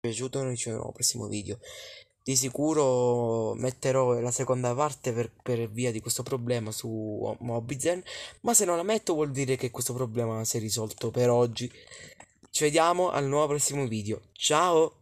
piaciuto noi ci vediamo al prossimo video di sicuro metterò la seconda parte per, per via di questo problema su Mobizen ma se non la metto vuol dire che questo problema si è risolto per oggi ci vediamo al nuovo prossimo video ciao